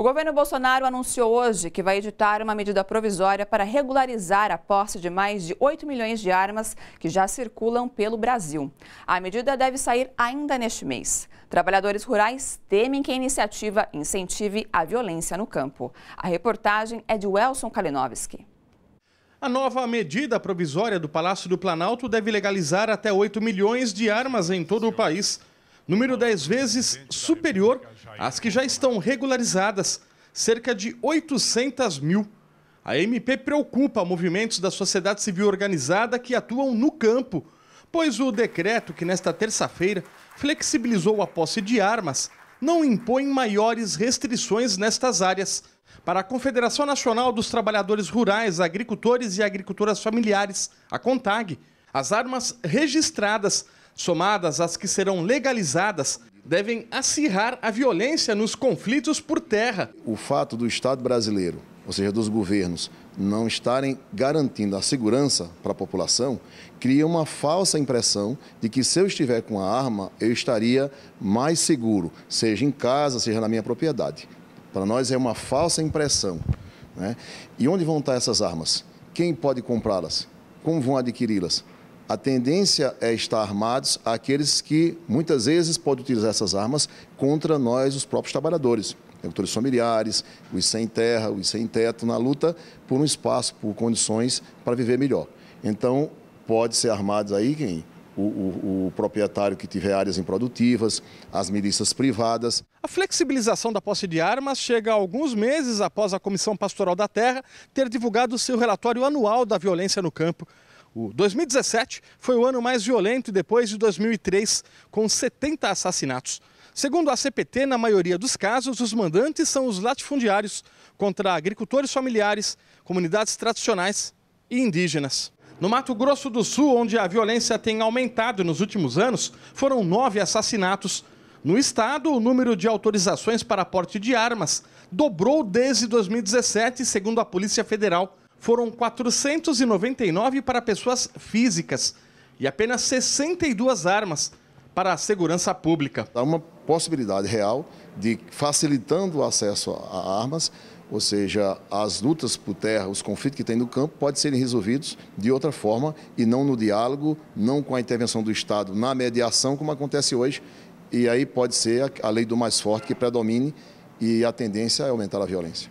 O governo Bolsonaro anunciou hoje que vai editar uma medida provisória para regularizar a posse de mais de 8 milhões de armas que já circulam pelo Brasil. A medida deve sair ainda neste mês. Trabalhadores rurais temem que a iniciativa incentive a violência no campo. A reportagem é de Welson Kalinowski. A nova medida provisória do Palácio do Planalto deve legalizar até 8 milhões de armas em todo o país número 10 vezes superior às que já estão regularizadas, cerca de 800 mil. A MP preocupa movimentos da sociedade civil organizada que atuam no campo, pois o decreto que nesta terça-feira flexibilizou a posse de armas não impõe maiores restrições nestas áreas. Para a Confederação Nacional dos Trabalhadores Rurais, Agricultores e Agricultoras Familiares, a CONTAG, as armas registradas somadas às que serão legalizadas, devem acirrar a violência nos conflitos por terra. O fato do Estado brasileiro, ou seja, dos governos, não estarem garantindo a segurança para a população, cria uma falsa impressão de que se eu estiver com a arma, eu estaria mais seguro, seja em casa, seja na minha propriedade. Para nós é uma falsa impressão. Né? E onde vão estar essas armas? Quem pode comprá-las? Como vão adquiri-las? a tendência é estar armados aqueles que muitas vezes podem utilizar essas armas contra nós, os próprios trabalhadores, agricultores familiares, os sem terra, os sem teto, na luta por um espaço, por condições para viver melhor. Então, pode ser armados aí quem? O, o, o, proprietário que tiver áreas improdutivas, as milícias privadas. A flexibilização da posse de armas chega alguns meses após a Comissão Pastoral da Terra ter divulgado seu relatório anual da violência no campo. O 2017 foi o ano mais violento depois de 2003, com 70 assassinatos. Segundo a CPT, na maioria dos casos, os mandantes são os latifundiários contra agricultores familiares, comunidades tradicionais e indígenas. No Mato Grosso do Sul, onde a violência tem aumentado nos últimos anos, foram nove assassinatos. No estado, o número de autorizações para porte de armas dobrou desde 2017, segundo a Polícia Federal foram 499 para pessoas físicas e apenas 62 armas para a segurança pública. Há uma possibilidade real de facilitando o acesso a armas, ou seja, as lutas por terra, os conflitos que tem no campo, podem serem resolvidos de outra forma e não no diálogo, não com a intervenção do Estado, na mediação, como acontece hoje. E aí pode ser a lei do mais forte que predomine e a tendência é aumentar a violência.